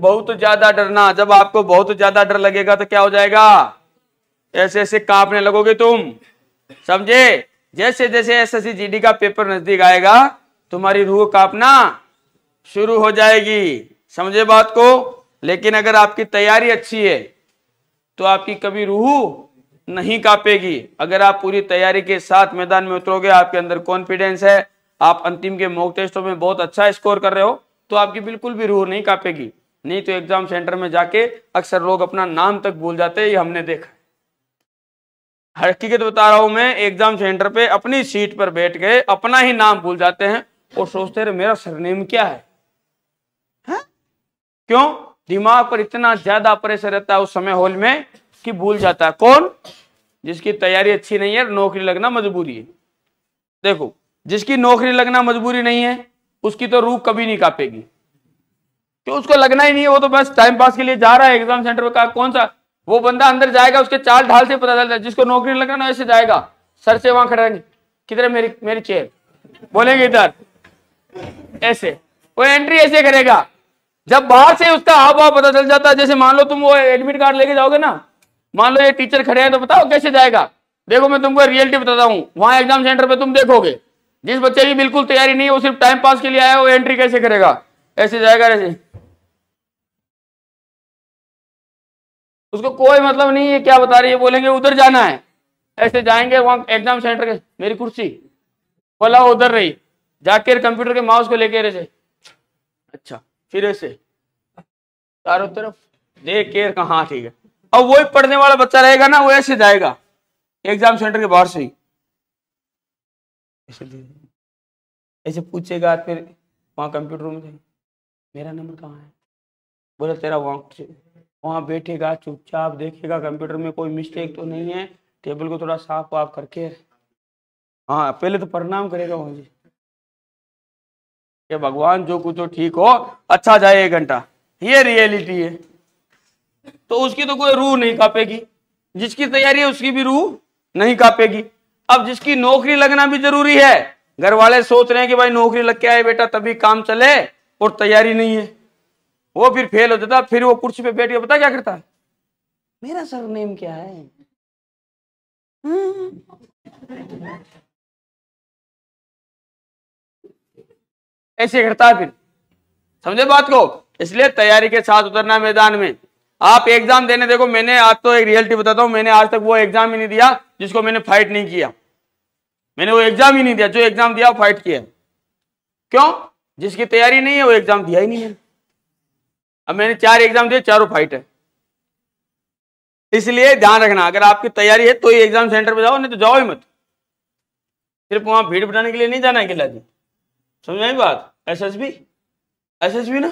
बहुत ज्यादा डरना जब आपको बहुत ज्यादा डर लगेगा तो क्या हो जाएगा ऐसे ऐसे कांपने लगोगे तुम समझे जैसे जैसे एस एस जीडी का पेपर नजदीक आएगा तुम्हारी रूह कांपना शुरू हो जाएगी समझे बात को लेकिन अगर आपकी तैयारी अच्छी है तो आपकी कभी रूह नहीं कांपेगी अगर आप पूरी तैयारी के साथ मैदान में उतरोगे आपके अंदर कॉन्फिडेंस है आप अंतिम के मॉक टेस्टों में बहुत अच्छा स्कोर कर रहे हो तो आपकी बिल्कुल भी रूह नहीं कांपेगी नहीं तो एग्जाम सेंटर में जाके अक्सर लोग अपना नाम तक भूल जाते हैं ये हमने देखा है हकीकत बता रहा हूं मैं एग्जाम सेंटर पे अपनी सीट पर बैठ गए अपना ही नाम भूल जाते हैं और सोचते रहे मेरा सरनेम क्या है, है? हाँ? क्यों दिमाग पर इतना ज्यादा प्रेशर रहता है उस समय हॉल में कि भूल जाता है कौन जिसकी तैयारी अच्छी नहीं है नौकरी लगना मजबूरी है देखो जिसकी नौकरी लगना मजबूरी नहीं है उसकी तो रूह कभी नहीं कापेगी कि उसको लगना ही नहीं है वो तो बस टाइम पास के लिए जा रहा है एग्जाम सेंटर में का कौन सा वो बंदा अंदर जाएगा उसके चाल ढाल से पता चलता है जिसको नौकरी लगना ना ऐसे जाएगा सर से वहां खड़े किधर मेरी मेरी चेयर बोलेंगे इधर ऐसे वो एंट्री ऐसे करेगा जब बाहर से उसका हाव भाव पता चल जाता है जैसे मान लो तुम वो एडमिट कार्ड लेके जाओगे ना मान लो ये टीचर खड़े हैं तो बताओ कैसे जाएगा देखो मैं तुमको रियलिटी बताता हूँ वहां एग्जाम सेंटर पे तुम देखोगे जिस बच्चे की बिल्कुल तैयारी नहीं है वो सिर्फ टाइम पास के लिए आया वो एंट्री कैसे करेगा ऐसे जाएगा ऐसे उसको कोई मतलब नहीं है क्या बता रही है बोलेंगे उधर जाना है ऐसे जाएंगे वहां एग्जाम सेंटर के मेरी कुर्सी बोला उधर रही जाके कंप्यूटर के माउस को लेके रहे अच्छा फिर ऐसे चारों तरफ देख केयर कहा ठीक है अब वही पढ़ने वाला बच्चा रहेगा ना वो ऐसे जाएगा एग्जाम सेंटर के बाहर से ही ऐसे पूछेगा फिर वहां कंप्यूटर रूम में मेरा नंबर कहाँ है बोला तेरा वहां वहाँ बैठेगा चुपचाप देखेगा कंप्यूटर में कोई मिस्टेक तो नहीं है टेबल को थोड़ा साफ वाफ करके हाँ पहले तो प्रणाम करेगा वो जी भगवान जो कुछ हो ठीक हो अच्छा जाए एक घंटा ये रियलिटी है तो उसकी तो कोई रूह नहीं कापेगी जिसकी तैयारी है उसकी भी रूह नहीं कापेगी अब जिसकी नौकरी लगना भी जरूरी है घर वाले सोच रहे हैं कि भाई नौकरी लग के आए बेटा तभी काम चले और तैयारी नहीं है वो फिर फेल हो जाता फिर वो कुर्सी पे बैठ के पता क्या करता है मेरा सर नेम क्या है ऐसे करता है फिर समझे बात को इसलिए तैयारी के साथ उतरना मैदान में आप एग्जाम देने देखो मैंने आज तो एक रियलिटी बताता हूँ मैंने आज तक वो एग्जाम ही नहीं दिया जिसको मैंने फाइट नहीं किया मैंने वो एग्जाम ही नहीं दिया जो एग्जाम दिया वो फाइट किया क्यों जिसकी तैयारी नहीं है वो एग्जाम दिया ही नहीं मैंने अब मैंने चार एग्जाम दिए चारों फाइट है इसलिए ध्यान रखना अगर आपकी तैयारी है तो ही एग्जाम सेंटर पर जाओ नहीं तो जाओ ही मत सिर्फ वहां भीड़ बढ़ाने के लिए नहीं जाना है गिला जी समझ बात S S B S S B ना